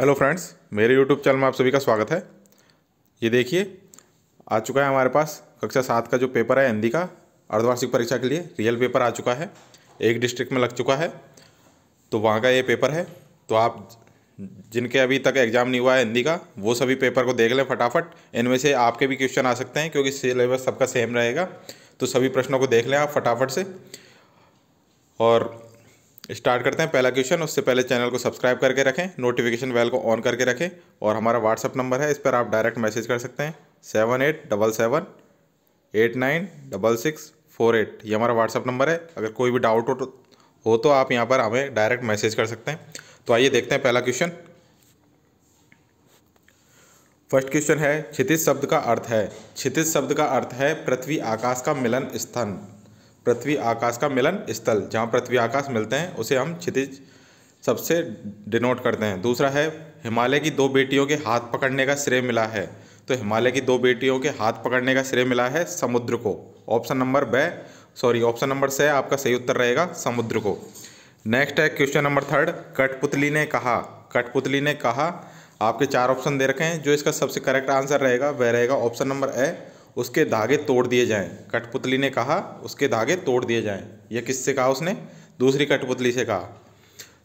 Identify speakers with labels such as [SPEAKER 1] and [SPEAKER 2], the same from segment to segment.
[SPEAKER 1] hello friends मेरे YouTube channel में आप सभी का स्वागत है ये देखिए आ चुका है हमारे पास कक्षा सात का जो पेपर है हिंदी का अर्धवार्षिक परीक्षा के लिए रियल पेपर आ चुका है एक डिस्ट्रिक्ट में लग चुका है तो वहाँ का ये पेपर है तो आप जिनके अभी तक एग्ज़ाम नहीं हुआ है हिंदी का वो सभी पेपर को देख लें फटाफट इनमें से आपके भी क्वेश्चन आ सकते हैं क्योंकि सिलेबस सबका सेम रहेगा तो सभी प्रश्नों को देख लें आप फटाफट से और स्टार्ट करते हैं पहला क्वेश्चन उससे पहले चैनल को सब्सक्राइब करके रखें नोटिफिकेशन बेल को ऑन करके रखें और हमारा व्हाट्सअप नंबर है इस पर आप डायरेक्ट मैसेज कर सकते हैं seven eight double seven eight nine double six four eight ये हमारा व्हाट्सअप नंबर है अगर कोई भी डाउट हो तो, हो तो आप यहाँ पर हमें डायरेक्ट मैसेज कर सकते हैं तो आइए देखते हैं पहला क्वेश्चन फर्स्ट क्वेश्चन है क्षितिज शब्द का अर्थ है क्षितिज शब्द का अर्थ है पृथ्वी आकाश का मिलन स्थान पृथ्वी आकाश का मिलन स्थल जहाँ पृथ्वी आकाश मिलते हैं उसे हम क्षितिज सबसे डिनोट करते हैं दूसरा है हिमालय की दो बेटियों के हाथ पकड़ने का श्रेय मिला है तो हिमालय की दो बेटियों के हाथ पकड़ने का श्रेय मिला है समुद्र को ऑप्शन नंबर ब सॉरी ऑप्शन नंबर से आपका सही उत्तर रहेगा समुद्र को नेक्स्ट है क्वेश्चन नंबर थर्ड कठपुतली ने कहा कठपुतली ने कहा आपके चार ऑप्शन दे रखे हैं जो इसका सबसे करेक्ट आंसर रहेगा वह रहेगा ऑप्शन नंबर ए उसके धागे तोड़ दिए जाएं कठपुतली ने कहा उसके धागे तोड़ दिए जाएं यह किससे कहा उसने दूसरी कठपुतली से कहा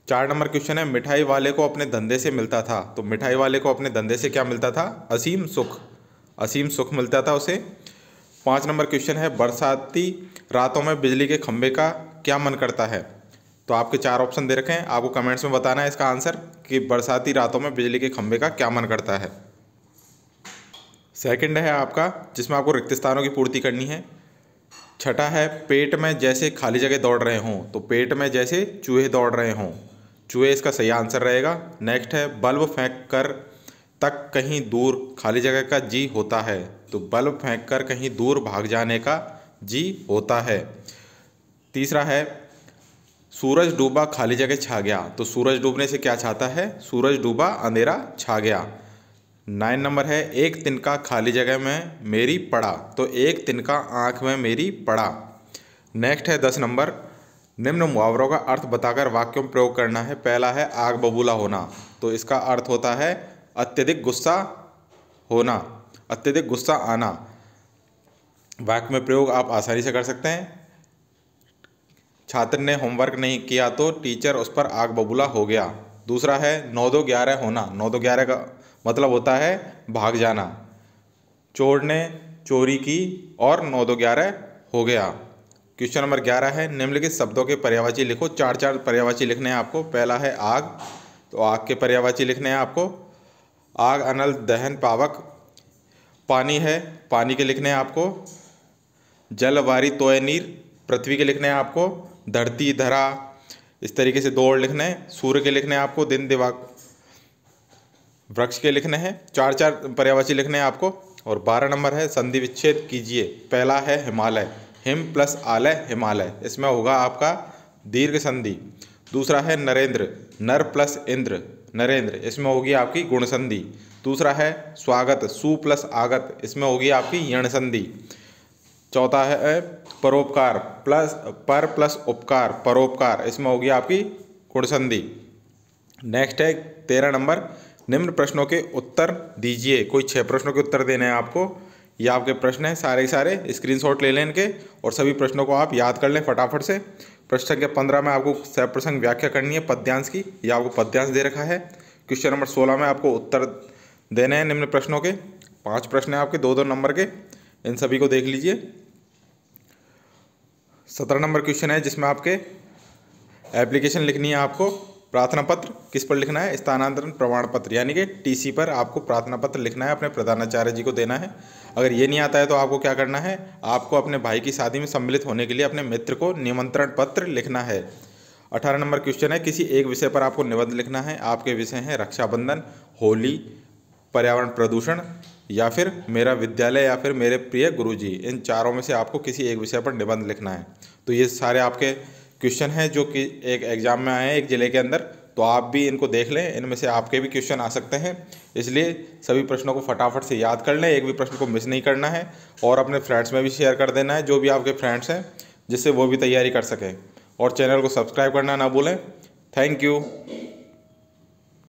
[SPEAKER 1] चार नंबर क्वेश्चन है मिठाई वाले को अपने धंधे से मिलता था तो मिठाई वाले को अपने धंधे से क्या मिलता था असीम सुख असीम सुख मिलता था उसे पाँच नंबर क्वेश्चन है बरसाती रातों में बिजली के खंभे का क्या मन करता है तो आपके चार ऑप्शन दे रखे हैं आपको कमेंट्स में बताना है इसका आंसर कि बरसाती रातों में बिजली के खंभे का क्या मन करता है सेकंड है आपका जिसमें आपको रिक्त स्थानों की पूर्ति करनी है छठा है पेट में जैसे खाली जगह दौड़ रहे हों तो पेट में जैसे चूहे दौड़ रहे हों चूहे इसका सही आंसर रहेगा नेक्स्ट है बल्ब फेंक कर तक कहीं दूर खाली जगह का जी होता है तो बल्ब फेंक कर कहीं दूर भाग जाने का जी होता है तीसरा है सूरज डूबा खाली जगह छा गया तो सूरज डूबने से क्या छाता है सूरज डूबा अंधेरा छा गया नाइन नंबर है एक तिनका खाली जगह में मेरी पड़ा तो एक तिनका आँख में मेरी पड़ा नेक्स्ट है दस नंबर निम्न मुहावरों का अर्थ बताकर वाक्यों में प्रयोग करना है पहला है आग बबूला होना तो इसका अर्थ होता है अत्यधिक गुस्सा होना अत्यधिक गुस्सा आना वाक्य में प्रयोग आप आसानी से कर सकते हैं छात्र ने होमवर्क नहीं किया तो टीचर उस पर आग बबूला हो गया दूसरा है नौ दो ग्यारह होना नौ दो ग्यारह का मतलब होता है भाग जाना चोर ने चोरी की और नौ दो ग्यारह हो गया क्वेश्चन नंबर ग्यारह है निम्नलिखित शब्दों के पर्यावाची लिखो चार चार पर्यावाची लिखने हैं आपको पहला है आग तो आग के पर्यावाची लिखने हैं आपको आग अनल दहन पावक पानी है पानी के लिखने हैं आपको जल वारी तोय नीर पृथ्वी के लिखने हैं आपको धरती धरा इस तरीके से दौड़ लिखने सूर्य के लिखने हैं आपको दिन दिवा वृक्ष के लिखने हैं चार चार पर्यावाची लिखने हैं आपको और बारह नंबर है संधि विच्छेद कीजिए पहला है हिमालय हिम प्लस आलय हिमालय इसमें होगा आपका दीर्घ संधि दूसरा है नरेंद्र नर प्लस इंद्र नरेंद्र इसमें होगी आपकी गुण संधि दूसरा है स्वागत सु प्लस आगत इसमें होगी आपकी यण संधि चौथा है परोपकार प्लस पर प्लस उपकार परोपकार इसमें होगी आपकी गुण संधि नेक्स्ट है तेरह नंबर निम्न प्रश्नों के उत्तर दीजिए कोई छः प्रश्नों के उत्तर देने हैं आपको ये आपके प्रश्न हैं सारे सारे स्क्रीनशॉट ले लें इनके और सभी प्रश्नों को आप याद कर लें फटाफट से प्रश्न संख्या पंद्रह में आपको सह प्रसंग व्याख्या करनी है पद्यांश की यह आपको पद्यांश दे रखा है क्वेश्चन नंबर सोलह में आपको उत्तर देने हैं निम्न प्रश्नों के पाँच प्रश्न हैं आपके दो दो नंबर के इन सभी को देख लीजिए सत्रह नंबर क्वेश्चन है जिसमें आपके एप्लीकेशन लिखनी है आपको प्रार्थना पत्र किस पर लिखना है स्थानांतरण प्रमाण पत्र यानी कि टीसी पर आपको प्रार्थना पत्र लिखना है अपने प्रधानाचार्य जी को देना है अगर ये नहीं आता है तो आपको क्या करना है आपको अपने भाई की शादी में सम्मिलित होने के लिए अपने मित्र को निमंत्रण पत्र लिखना है अठारह नंबर क्वेश्चन है किसी एक विषय पर आपको निबंध लिखना है आपके विषय हैं रक्षाबंधन होली पर्यावरण प्रदूषण या फिर मेरा विद्यालय या फिर मेरे प्रिय गुरुजी इन चारों में से आपको किसी एक विषय पर निबंध लिखना है तो ये सारे आपके क्वेश्चन हैं जो कि एक एग्ज़ाम में आए हैं एक ज़िले के अंदर तो आप भी इनको देख लें इनमें से आपके भी क्वेश्चन आ सकते हैं इसलिए सभी प्रश्नों को फटाफट से याद कर लें एक भी प्रश्न को मिस नहीं करना है और अपने फ्रेंड्स में भी शेयर कर देना है जो भी आपके फ्रेंड्स हैं जिससे वो भी तैयारी कर सकें और चैनल को सब्सक्राइब करना ना भूलें थैंक यू